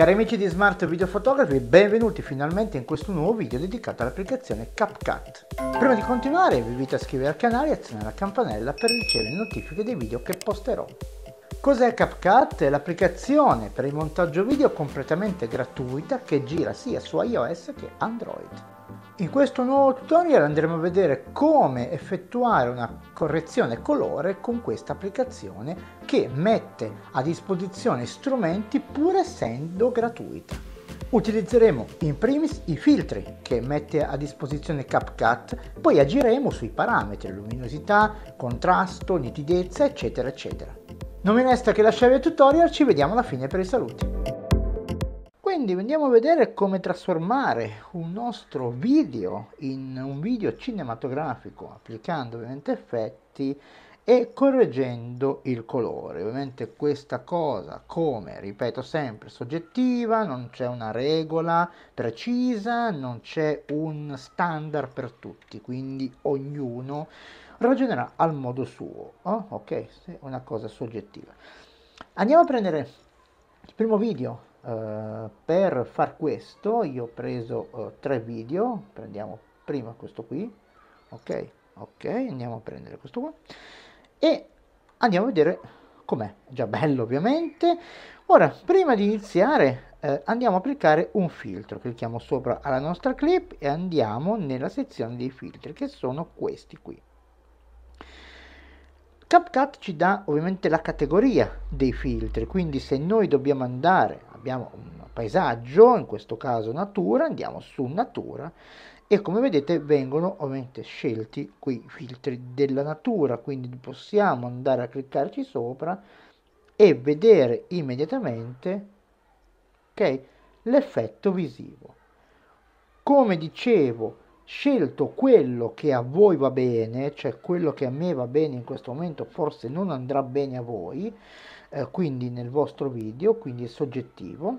Cari amici di Smart Video Photography, benvenuti finalmente in questo nuovo video dedicato all'applicazione CapCut. Prima di continuare vi invito a iscrivervi al canale e azionare la campanella per ricevere notifiche dei video che posterò. Cos'è CapCut? È l'applicazione per il montaggio video completamente gratuita che gira sia su iOS che Android. In questo nuovo tutorial andremo a vedere come effettuare una correzione colore con questa applicazione che mette a disposizione strumenti pur essendo gratuita. Utilizzeremo in primis i filtri che mette a disposizione CapCut, poi agiremo sui parametri, luminosità, contrasto, nitidezza, eccetera, eccetera. Non mi resta che lasciare il tutorial, ci vediamo alla fine per i saluti quindi andiamo a vedere come trasformare un nostro video in un video cinematografico applicando ovviamente effetti e correggendo il colore ovviamente questa cosa come ripeto sempre soggettiva non c'è una regola precisa non c'è un standard per tutti quindi ognuno ragionerà al modo suo oh, ok è una cosa soggettiva andiamo a prendere il primo video Uh, per far questo io ho preso uh, tre video prendiamo prima questo qui ok ok andiamo a prendere questo qua e andiamo a vedere com'è già bello ovviamente ora prima di iniziare eh, andiamo a applicare un filtro clicchiamo sopra alla nostra clip e andiamo nella sezione dei filtri che sono questi qui CapCut ci dà ovviamente la categoria dei filtri quindi se noi dobbiamo andare abbiamo un paesaggio, in questo caso natura, andiamo su natura e come vedete vengono ovviamente scelti qui i filtri della natura, quindi possiamo andare a cliccarci sopra e vedere immediatamente okay, l'effetto visivo. Come dicevo, scelto quello che a voi va bene, cioè quello che a me va bene in questo momento forse non andrà bene a voi, eh, quindi nel vostro video, quindi è soggettivo,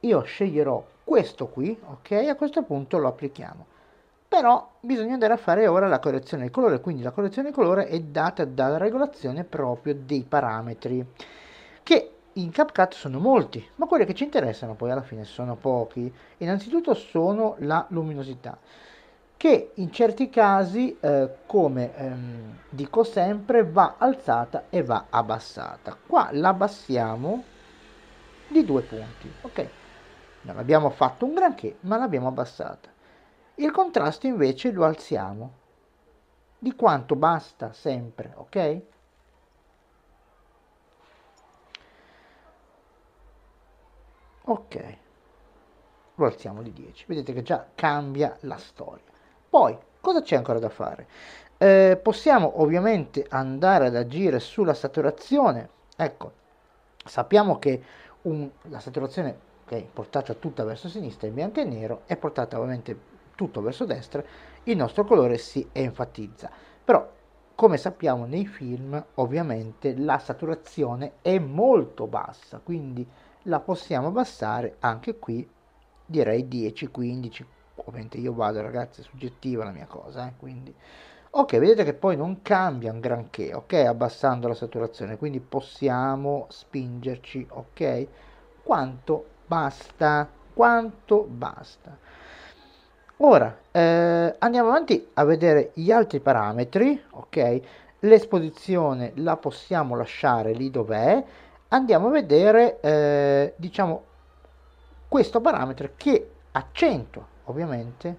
io sceglierò questo qui, ok? A questo punto lo applichiamo. Però bisogna andare a fare ora la correzione di colore, quindi la correzione di colore è data dalla regolazione proprio dei parametri, che in CapCut sono molti, ma quelli che ci interessano poi alla fine sono pochi. Innanzitutto sono la luminosità, che in certi casi, eh, come ehm, dico sempre, va alzata e va abbassata. Qua l'abbassiamo di due punti, ok? Non abbiamo fatto un granché, ma l'abbiamo abbassata. Il contrasto invece lo alziamo di quanto basta sempre, ok? ok lo alziamo di 10 vedete che già cambia la storia poi cosa c'è ancora da fare eh, possiamo ovviamente andare ad agire sulla saturazione ecco sappiamo che un, la saturazione che è portata tutta verso sinistra in bianco e nero è portata ovviamente tutto verso destra il nostro colore si enfatizza però come sappiamo nei film ovviamente la saturazione è molto bassa quindi la possiamo abbassare anche qui direi 10 15 ovviamente io vado ragazzi è soggettiva la mia cosa eh, quindi ok vedete che poi non cambia un granché ok abbassando la saturazione quindi possiamo spingerci ok quanto basta quanto basta ora eh, andiamo avanti a vedere gli altri parametri ok l'esposizione la possiamo lasciare lì dov'è andiamo a vedere eh, diciamo questo parametro che a ovviamente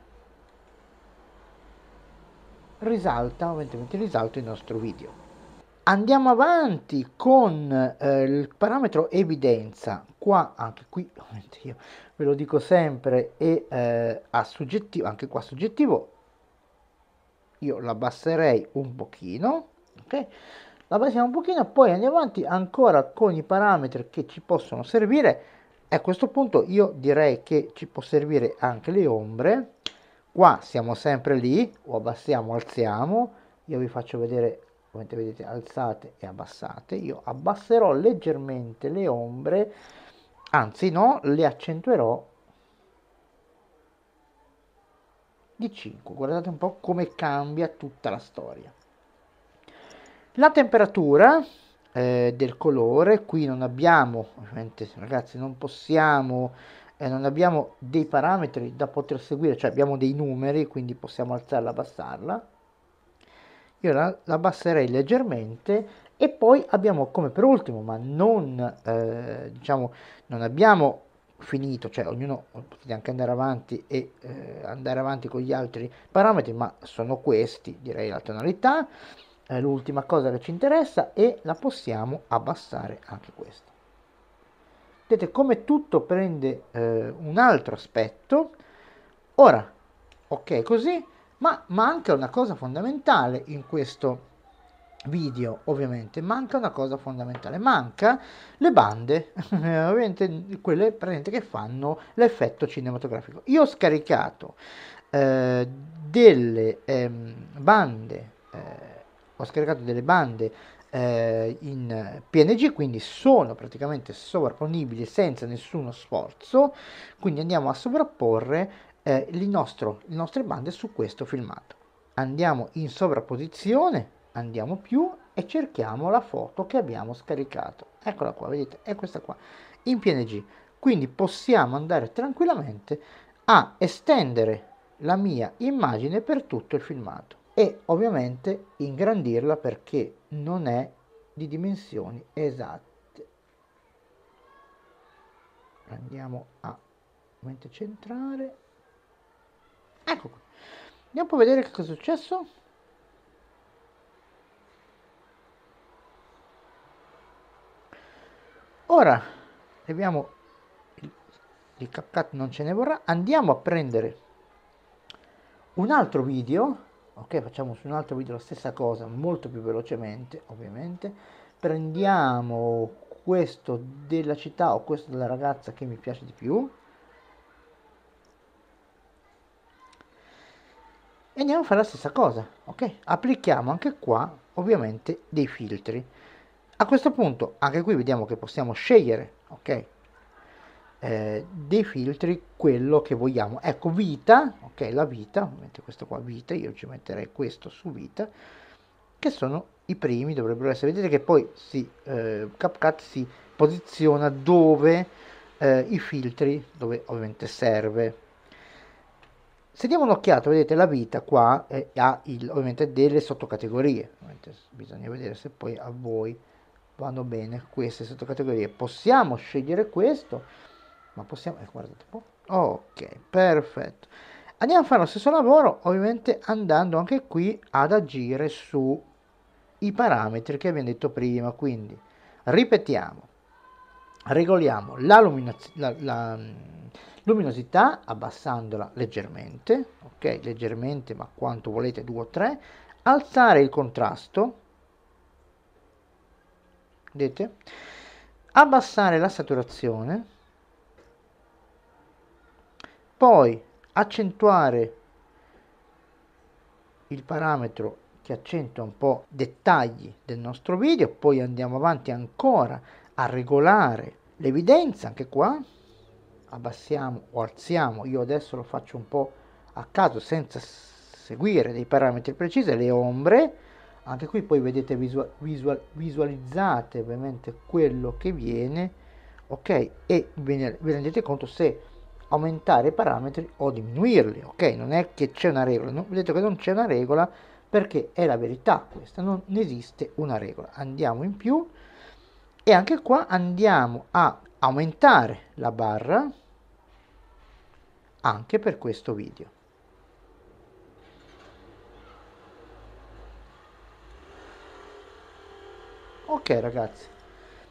risalta ovviamente risalta il nostro video andiamo avanti con eh, il parametro evidenza qua anche qui io ve lo dico sempre è eh, a soggettivo anche qua soggettivo io l'abbasserei un pochino ok la basiamo un pochino, poi andiamo avanti ancora con i parametri che ci possono servire. A questo punto io direi che ci può servire anche le ombre. Qua siamo sempre lì, o abbassiamo, alziamo. Io vi faccio vedere, come vedete, alzate e abbassate. Io abbasserò leggermente le ombre, anzi no, le accentuerò di 5. Guardate un po' come cambia tutta la storia. La temperatura eh, del colore, qui non abbiamo, ovviamente ragazzi non possiamo, eh, non abbiamo dei parametri da poter seguire, cioè abbiamo dei numeri, quindi possiamo alzarla, abbassarla. Io la, la abbasserei leggermente e poi abbiamo come per ultimo, ma non, eh, diciamo, non abbiamo finito, cioè ognuno potete anche andare avanti e eh, andare avanti con gli altri parametri, ma sono questi, direi la tonalità, è l'ultima cosa che ci interessa e la possiamo abbassare anche questa. Vedete come tutto prende eh, un altro aspetto. Ora, ok così, ma manca una cosa fondamentale in questo video ovviamente manca una cosa fondamentale manca le bande ovviamente quelle presenti che fanno l'effetto cinematografico io ho scaricato eh, delle ehm, bande eh, ho scaricato delle bande eh, in PNG, quindi sono praticamente sovrapponibili senza nessuno sforzo, quindi andiamo a sovrapporre eh, nostro, le nostre bande su questo filmato. Andiamo in sovrapposizione, andiamo più e cerchiamo la foto che abbiamo scaricato. Eccola qua, vedete, è questa qua, in PNG. Quindi possiamo andare tranquillamente a estendere la mia immagine per tutto il filmato e ovviamente ingrandirla perché non è di dimensioni esatte. Andiamo a mente centrale. Ecco qui. Andiamo a vedere che cosa è successo. Ora abbiamo il, il CapCut non ce ne vorrà. Andiamo a prendere un altro video ok facciamo su un altro video la stessa cosa molto più velocemente ovviamente prendiamo questo della città o questo della ragazza che mi piace di più e andiamo a fare la stessa cosa ok applichiamo anche qua ovviamente dei filtri a questo punto anche qui vediamo che possiamo scegliere ok eh, dei filtri quello che vogliamo. Ecco, vita, ok, la vita, ovviamente questo qua vita, io ci metterei questo su vita, che sono i primi, dovrebbero essere, vedete che poi si, eh, CapCut si posiziona dove eh, i filtri, dove ovviamente serve. Se diamo un'occhiata, vedete la vita qua eh, ha il, ovviamente delle sottocategorie, ovviamente bisogna vedere se poi a voi vanno bene queste sottocategorie. Possiamo scegliere questo, ma possiamo... Eh, guardate un po'. Ok, perfetto. Andiamo a fare lo stesso lavoro, ovviamente andando anche qui ad agire sui parametri che abbiamo detto prima, quindi ripetiamo, regoliamo la, luminosi la, la luminosità abbassandola leggermente, ok, leggermente ma quanto volete, 2 o 3, alzare il contrasto, vedete, abbassare la saturazione, poi accentuare il parametro che accentua un po' i dettagli del nostro video, poi andiamo avanti ancora a regolare l'evidenza, anche qua abbassiamo o alziamo, io adesso lo faccio un po' a caso senza seguire dei parametri precisi, le ombre, anche qui poi vedete visual, visual, visualizzate ovviamente quello che viene, ok, e ve ne rendete conto se aumentare i parametri o diminuirli, ok? Non è che c'è una regola, non, vedete che non c'è una regola perché è la verità questa, non esiste una regola. Andiamo in più e anche qua andiamo a aumentare la barra anche per questo video. Ok ragazzi,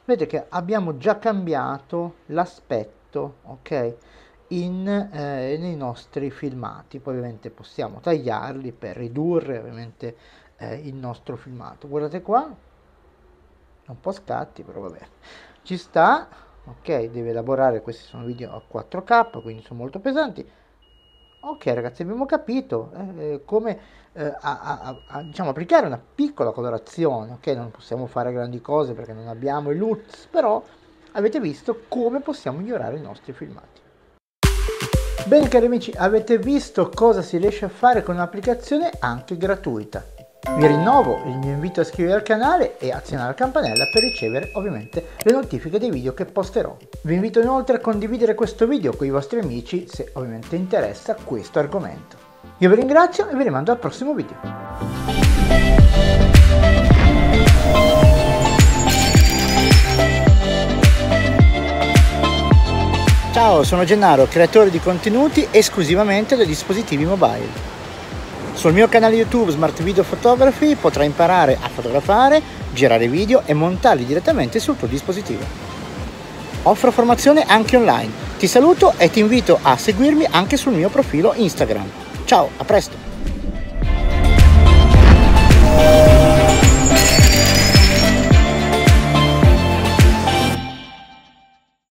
vedete che abbiamo già cambiato l'aspetto, ok? in, eh, nei nostri filmati. Poi ovviamente possiamo tagliarli per ridurre ovviamente eh, il nostro filmato. Guardate qua, un po' scatti, però vabbè, Ci sta, ok, deve elaborare, questi sono video a 4K, quindi sono molto pesanti. Ok ragazzi, abbiamo capito eh, eh come eh, a, a, a, diciamo, applicare una piccola colorazione, ok? Non possiamo fare grandi cose perché non abbiamo i LUTs, però avete visto come possiamo migliorare i nostri filmati. Bene cari amici, avete visto cosa si riesce a fare con un'applicazione anche gratuita. Vi rinnovo il mio invito a iscrivervi al canale e azionare la campanella per ricevere ovviamente le notifiche dei video che posterò. Vi invito inoltre a condividere questo video con i vostri amici se ovviamente interessa questo argomento. Io vi ringrazio e vi rimando al prossimo video. Ciao, sono Gennaro, creatore di contenuti esclusivamente dei dispositivi mobile. Sul mio canale YouTube Smart Video Photography potrai imparare a fotografare, girare video e montarli direttamente sul tuo dispositivo. Offro formazione anche online. Ti saluto e ti invito a seguirmi anche sul mio profilo Instagram. Ciao, a presto!